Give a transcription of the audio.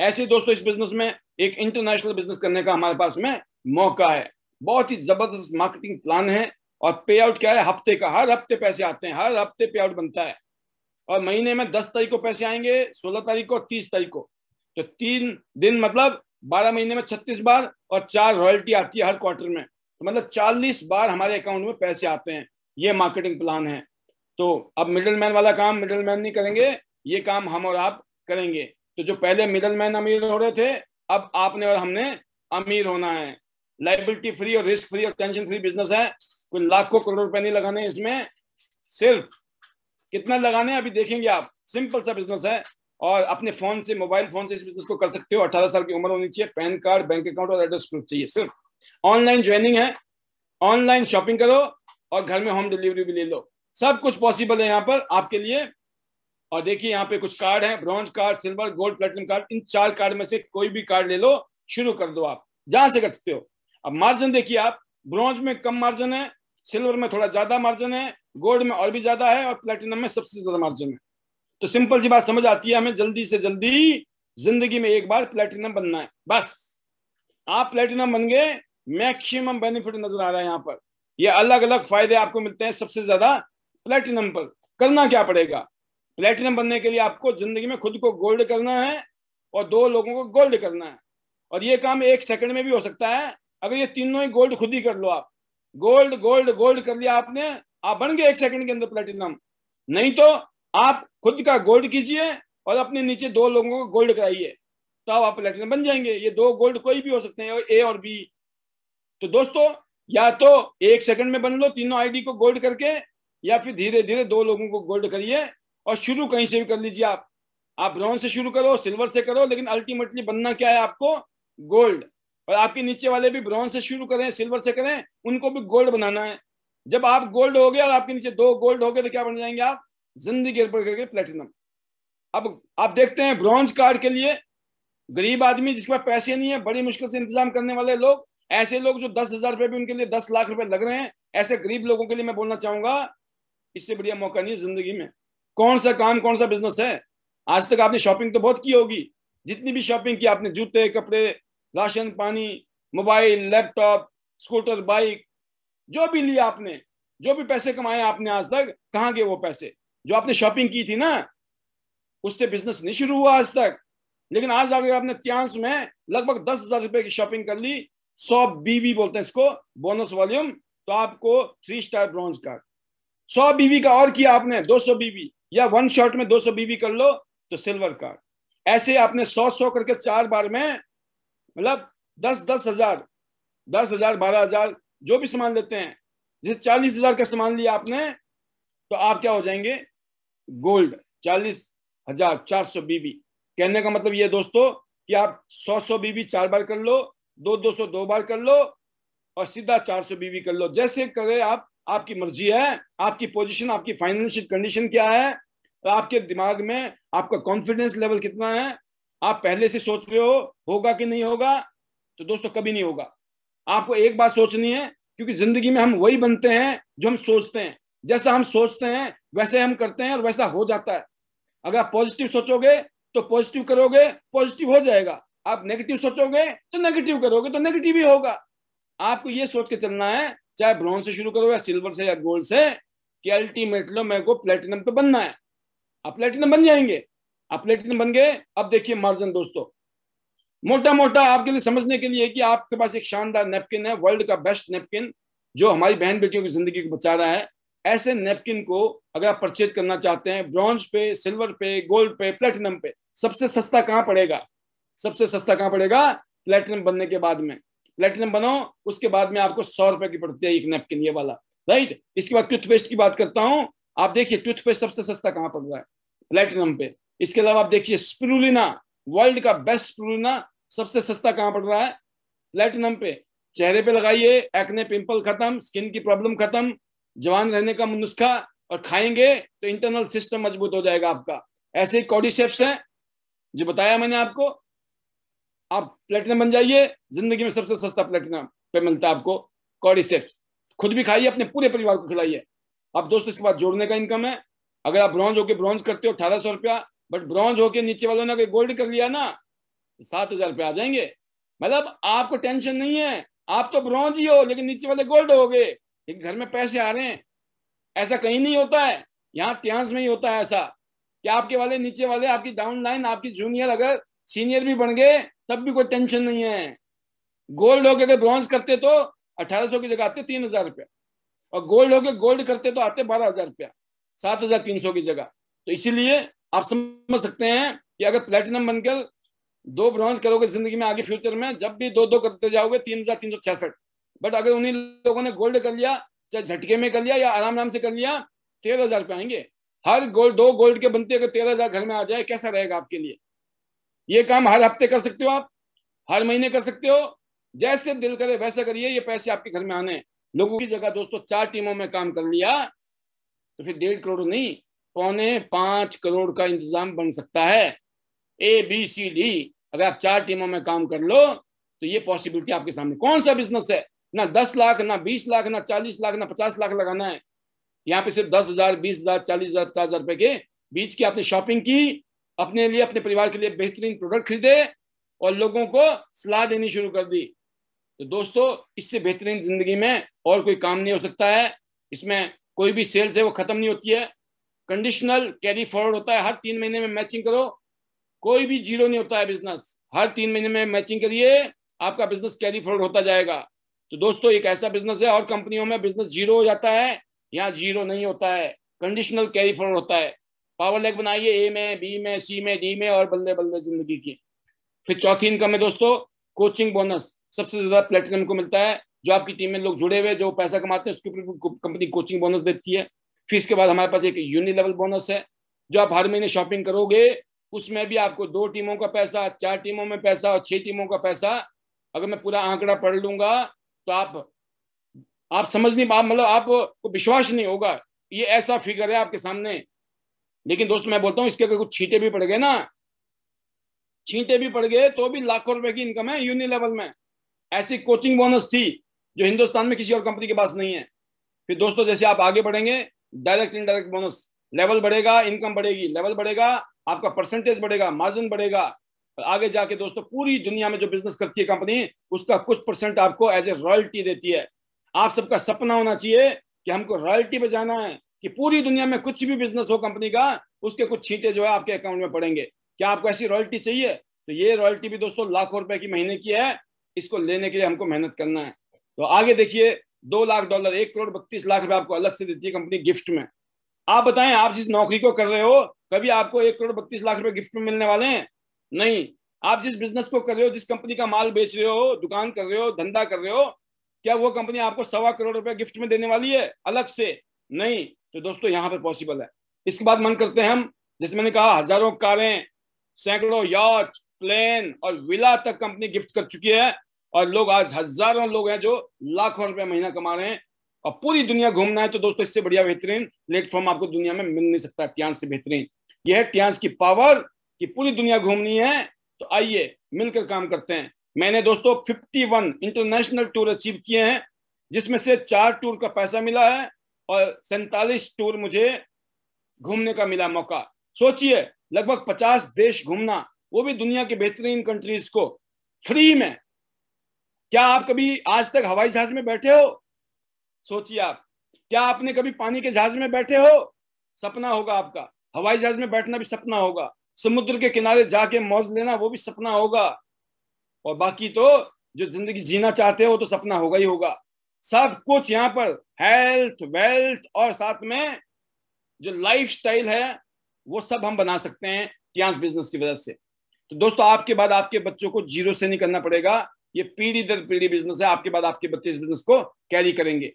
ऐसे दोस्तों इस बिजनेस में एक इंटरनेशनल बिजनेस करने का हमारे पास में मौका है बहुत ही जबरदस्त मार्केटिंग प्लान है और पे आउट क्या है हफ्ते का हर हफ्ते पैसे आते हैं हर हफ्ते पे आउट बनता है और महीने में दस तारीख को पैसे आएंगे सोलह तारीख को तीस तारीख को तो तीन दिन मतलब बारह महीने में छत्तीस बार और चार रॉयल्टी आती है हर क्वार्टर में तो मतलब चालीस बार हमारे अकाउंट में पैसे आते हैं ये मार्केटिंग प्लान है तो अब मिडिल वाला काम मिडिल नहीं करेंगे ये काम हम और आप करेंगे तो जो पहले मिडल मैन अमीर हो रहे थे अब आपने और हमने अमीर होना है लाइबिलिटी फ्री और रिस्क फ्री और टेंशन फ्री बिजनेस है कोई लाखों करोड़ रुपए नहीं लगाने इसमें सिर्फ कितना लगाने अभी देखेंगे आप सिंपल सा बिजनेस है और अपने फोन से मोबाइल फोन से इस बिजनेस को कर सकते हो अठारह साल की उम्र होनी चाहिए पैन कार्ड बैंक अकाउंट और एड्रेस प्रूफ चाहिए सिर्फ ऑनलाइन ज्वाइनिंग है ऑनलाइन शॉपिंग करो और घर में होम डिलीवरी भी ले लो सब कुछ पॉसिबल है यहाँ पर आपके लिए और देखिए यहाँ पे कुछ कार्ड हैं bronze card silver gold platinum card इन चार कार्ड में से कोई भी कार्ड ले लो शुरू कर दो आप जहां से कर सकते हो अब मार्जिन देखिए आप ब्रॉन्ज में कम मार्जिन है सिल्वर में थोड़ा ज्यादा मार्जिन है गोल्ड में और भी ज्यादा है और प्लेटिनम में सबसे ज्यादा मार्जिन है तो सिंपल सी बात समझ आती है हमें जल्दी से जल्दी जिंदगी में एक बार प्लेटिनम बनना है बस आप प्लेटिनम बन गए मैक्सिमम बेनिफिट नजर आ रहा है यहाँ पर ये अलग अलग फायदे आपको मिलते हैं सबसे ज्यादा प्लेटिनम पर करना क्या पड़ेगा प्लेटिनम बनने के लिए आपको जिंदगी में खुद को गोल्ड करना है और दो लोगों को गोल्ड करना है और ये काम एक सेकंड में भी हो सकता है अगर ये तीनों ही गोल्ड खुद ही कर लो आप गोल्ड गोल्ड गोल्ड कर लिया आपने आप बन गए एक सेकंड के अंदर प्लेटिनम नहीं तो आप खुद का गोल्ड कीजिए और अपने नीचे दो लोगों को गोल्ड कराइए तब तो आप प्लेटिनम बन जाएंगे ये दो गोल्ड कोई भी हो सकते हैं ए और बी तो दोस्तों या तो एक सेकंड में बन लो तीनों आईडी को गोल्ड करके या फिर धीरे धीरे दो लोगों को गोल्ड करिए और शुरू कहीं से भी कर लीजिए आप आप ब्रॉन्ज से शुरू करो सिल्वर से करो लेकिन अल्टीमेटली बनना क्या है आपको गोल्ड और आपके नीचे वाले भी ब्रॉन्ज से शुरू करें सिल्वर से करें उनको भी गोल्ड बनाना है जब आप गोल्ड हो गए और आपके नीचे दो गोल्ड हो गए तो क्या बन जाएंगे आप जिंदगी करके प्लेटिनम अब आप देखते हैं ब्रॉन्ज कार्ड के लिए गरीब आदमी जिसके पास पैसे नहीं है बड़ी मुश्किल से इंतजाम करने वाले लोग ऐसे लोग जो दस हजार रुपए भी उनके लिए दस लाख रुपए लग रहे हैं ऐसे गरीब लोगों के लिए मैं बोलना चाहूंगा इससे बढ़िया मौका नहीं है जिंदगी में कौन सा काम कौन सा बिजनेस है आज तक आपने शॉपिंग तो बहुत की होगी जितनी भी शॉपिंग की आपने जूते कपड़े राशन पानी मोबाइल लैपटॉप स्कूटर बाइक जो भी लिया आपने जो भी पैसे कमाए आपने आज तक कहाँ गए वो पैसे जो आपने शॉपिंग की थी ना उससे बिजनेस नहीं शुरू हुआ आज तक लेकिन आज अगर आपने त्यांश में लगभग दस हजार रुपए की शॉपिंग कर ली सौ बीवी बोलते हैं इसको बोनस वॉल्यूम तो आपको थ्री स्टार ब्रॉन्ज कार्ड सौ बीवी का और किया आपने दो सौ बीवी या वन शॉट में दो सौ बीवी कर लो तो सिल्वर कार्ड ऐसे आपने सौ सौ करके चार बार में मतलब दस दस हजार दस हजार बारह हजार जो भी सामान लेते हैं जैसे चालीस हजार का सामान लिया आपने तो आप क्या हो जाएंगे गोल्ड चालीस हजार चार सौ बीबी कहने का मतलब ये दोस्तों कि आप सौ सौ बीबी चार बार कर लो दो दो सौ दो बार कर लो और सीधा चार सौ बीबी कर लो जैसे करे आप आपकी मर्जी है आपकी पोजीशन आपकी फाइनेंशियल कंडीशन क्या है आपके दिमाग में आपका कॉन्फिडेंस लेवल कितना है आप पहले से सोच रहे हो होगा कि नहीं होगा तो दोस्तों कभी नहीं होगा आपको एक बात सोचनी है क्योंकि जिंदगी में हम वही बनते हैं जो हम सोचते हैं जैसा हम सोचते हैं वैसे हम करते हैं और वैसा हो जाता है अगर आप पॉजिटिव सोचोगे तो पॉजिटिव करोगे पॉजिटिव हो जाएगा आप नेगेटिव सोचोगे तो नेगेटिव करोगे तो नेगेटिव ही होगा आपको ये सोच के चलना है चाहे ब्रॉन्ज से शुरू करो या सिल्वर से या गोल्ड से कि अल्टीमेटली मेरे को प्लेटिनम पे बनना है आप प्लेटिनम बन जाएंगे आप प्लेटिनम बन गए अब देखिए मार्जिन दोस्तों मोटा मोटा आपके लिए समझने के लिए कि आपके पास एक शानदार नेपकिन है वर्ल्ड का बेस्ट नेपकिन जो हमारी बहन बेटियों की जिंदगी को बचा रहा है ऐसे नेपकिन को अगर आप परचेज करना चाहते हैं ब्रॉन्ज पे सिल्वर पे गोल्ड पे प्लेटिनम पे सबसे सस्ता कहाँ पड़ेगा सबसे सस्ता कहाँ पड़ेगा प्लेटिनम बनने के बाद में प्लेटिनम बनाओ उसके बाद में आपको सौ रुपए की पड़ती है एक नेपकिन ये वाला राइट इसके बाद टूथपेस्ट की बात करता हूँ आप देखिए टूथपेस्ट सबसे सस्ता कहाँ पड़ रहा है प्लेटिनम पे इसके अलावा आप देखिए स्प्रूलिना वर्ल्ड का बेस्ट स्प्रूलिना सबसे सस्ता कहाँ पड़ रहा है प्लेटिनम पे चेहरे पे लगाइए एक्ने पिंपल खत्म स्किन की प्रॉब्लम खत्म जवान रहने का नुस्खा और खाएंगे तो इंटरनल सिस्टम मजबूत हो जाएगा आपका ऐसे ही कॉडीसेप्स हैं जो बताया मैंने आपको आप प्लेटिनम बन जाइए जिंदगी में सबसे सस्ता प्लेटिनम पे मिलता है आपको कॉडिसेप्स खुद भी खाइए अपने पूरे परिवार को खिलाइए आप दोस्तों इसके बाद जोड़ने का इनकम है अगर आप ब्रॉन्ज होके ब्रॉन्ज करते हो अठारह सौ रुपया बट ब्रॉन्ज होके नीचे वालों ने अगर गोल्ड कर लिया ना तो सात हजार रुपया आ जाएंगे मतलब आपको टेंशन नहीं है आप तो ब्रॉन्ज ही हो लेकिन नीचे वाले गोल्ड हो गए लेकिन घर में पैसे आ रहे हैं ऐसा कहीं नहीं होता है यहाँ त्यांस में ही होता है ऐसा कि आपके वाले नीचे वाले आपकी डाउन लाइन आपकी जूनियर अगर सीनियर भी बन गए तब भी कोई टेंशन नहीं है गोल्ड हो गए अगर ब्रॉन्ज करते तो अठारह सौ की जगह आते तीन हजार रुपया और गोल्ड हो गए गोल्ड करते तो आते बारह हजार रुपया सात हजार तीन सौ की जगह तो इसीलिए आप समझ सकते हैं कि अगर प्लेटिनम बनकर दो ब्रॉन्ज करोगे जिंदगी में आगे फ्यूचर में जब भी दो दो करते जाओगे तीन हजार तीन सौ छियासठ बट अगर उन्हीं लोगों ने गोल्ड कर लिया चाहे झटके में कर लिया या आराम आराम से कर लिया तेरह हजार रुपये आएंगे हर गोल्ड दो गोल्ड के बनते अगर तेरह हजार घर में आ जाए कैसा रहेगा आपके लिए ये काम हर हफ्ते कर सकते हो आप हर महीने कर सकते हो जैसे दिल करे वैसे करिए ये पैसे आपके घर में आने लोगों की जगह दोस्तों चार टीमों में काम कर लिया तो फिर डेढ़ करोड़ नहीं पौने पांच करोड़ का इंतजाम बन सकता है ए बी सी डी अगर आप चार टीमों में काम कर लो तो ये पॉसिबिलिटी आपके सामने कौन सा बिजनेस है ना दस लाख ना बीस लाख ना चालीस लाख ना पचास लाख लगाना है यहाँ पे सिर्फ दस हजार बीस हजार चालीस हजार पचास हजार रुपए के बीच की आपने शॉपिंग की अपने लिए अपने परिवार के लिए बेहतरीन प्रोडक्ट खरीदे और लोगों को सलाह देनी शुरू कर दी तो दोस्तों इससे बेहतरीन जिंदगी में और कोई काम नहीं हो सकता है इसमें कोई भी सेल्स है वो खत्म नहीं होती है कंडीशनल कैरी फॉरवर्ड होता है हर तीन महीने में मैचिंग करो कोई भी जीरो नहीं होता है बिजनेस हर तीन महीने में मैचिंग करिए आपका बिजनेस कैरी फॉरवर्ड होता जाएगा तो दोस्तों एक ऐसा बिजनेस है और कंपनियों में बिजनेस जीरो हो जाता है यहाँ जीरो नहीं होता है कंडीशनल कैरी फॉरवर्ड होता है पावर लेग बनाइए ए में बी में सी में डी में और बल्ले बल्ले जिंदगी की फिर चौथी इनकम है दोस्तों कोचिंग बोनस सबसे ज्यादा प्लेटिनम को मिलता है जो आपकी टीम में लोग जुड़े हुए जो पैसा कमाते हैं उसके ऊपर कंपनी कोचिंग बोनस देती है फिर इसके बाद हमारे पास एक यूनि लेवल बोनस है जो आप हर महीने शॉपिंग करोगे उसमें भी आपको दो टीमों का पैसा चार टीमों में पैसा और छह टीमों का पैसा अगर मैं पूरा आंकड़ा पढ़ लूंगा तो आप आप समझ नहीं आप मतलब आपको विश्वास नहीं होगा ये ऐसा फिगर है आपके सामने लेकिन दोस्तों मैं बोलता हूँ इसके अगर कुछ छीटे भी पड़ गए ना छीटे भी पड़ गए तो भी लाखों रुपए की इनकम है यूनि लेवल में ऐसी कोचिंग बोनस थी जो हिंदुस्तान में किसी और कंपनी के पास नहीं है फिर दोस्तों जैसे आप आगे बढ़ेंगे डायरेक्ट इनडायरेक्ट बोनस लेवल बढ़ेगा इनकम बढ़ेगी लेवल बढ़ेगा आपका परसेंटेज बढ़ेगा मार्जिन बढ़ेगा आगे जाके दोस्तों पूरी दुनिया में जो बिजनेस करती है कंपनी उसका कुछ परसेंट आपको एज ए रॉयल्टी देती है आप सबका सपना होना चाहिए कि हमको रॉयल्टी पे जाना है कि पूरी दुनिया में कुछ भी बिजनेस हो कंपनी का उसके कुछ छींटे जो है आपके अकाउंट में पड़ेंगे क्या आपको ऐसी रॉयल्टी चाहिए तो ये रॉयल्टी भी दोस्तों लाखों रुपए की महीने की है इसको लेने के लिए हमको मेहनत करना है तो आगे देखिए दो लाख डॉलर एक करोड़ बत्तीस लाख रुपए आपको अलग से देती है कंपनी गिफ्ट में आप बताएं आप जिस नौकरी को कर रहे हो कभी आपको एक करोड़ बत्तीस लाख रुपए गिफ्ट में मिलने वाले हैं नहीं आप जिस बिजनेस को कर रहे हो जिस कंपनी का माल बेच रहे हो दुकान कर रहे हो धंधा कर रहे हो क्या वो कंपनी आपको सवा करोड़ रुपए गिफ्ट में देने वाली है अलग से नहीं तो दोस्तों यहाँ पर पॉसिबल है इसके बाद मन करते हैं हम जैसे मैंने कहा हजारों कारें सैकड़ों यॉच प्लेन और विला तक कंपनी गिफ्ट कर चुकी है और लोग आज हजारों लोग हैं जो लाखों रुपए महीना कमा रहे हैं और पूरी दुनिया घूमना है तो दोस्तों इससे बढ़िया बेहतरीन प्लेटफॉर्म आपको दुनिया में मिल नहीं सकता ट्यांस से बेहतरीन यह है ट्यांस की पावर कि पूरी दुनिया घूमनी है तो आइए मिलकर काम करते हैं मैंने दोस्तों 51 इंटरनेशनल टूर अचीव किए हैं जिसमें से चार टूर का पैसा मिला है और सैतालीस टूर मुझे घूमने का मिला मौका सोचिए लगभग पचास देश घूमना वो भी दुनिया के बेहतरीन कंट्रीज को फ्री में क्या आप कभी आज तक हवाई जहाज में बैठे हो सोचिए आप क्या आपने कभी पानी के जहाज में बैठे हो सपना होगा आपका हवाई जहाज में बैठना भी सपना होगा समुद्र के किनारे जाके मौज लेना वो भी सपना होगा और बाकी तो जो जिंदगी जीना चाहते हो तो सपना होगा ही होगा सब कुछ यहाँ पर हेल्थ वेल्थ और साथ में जो लाइफ स्टाइल है वो सब हम बना सकते हैं क्या बिजनेस की वजह से तो दोस्तों आपके बाद आपके बच्चों को जीरो से नहीं करना पड़ेगा ये पीढ़ी दर पीढ़ी बिजनेस है आपके बाद आपके बच्चे इस बिजनेस को कैरी करेंगे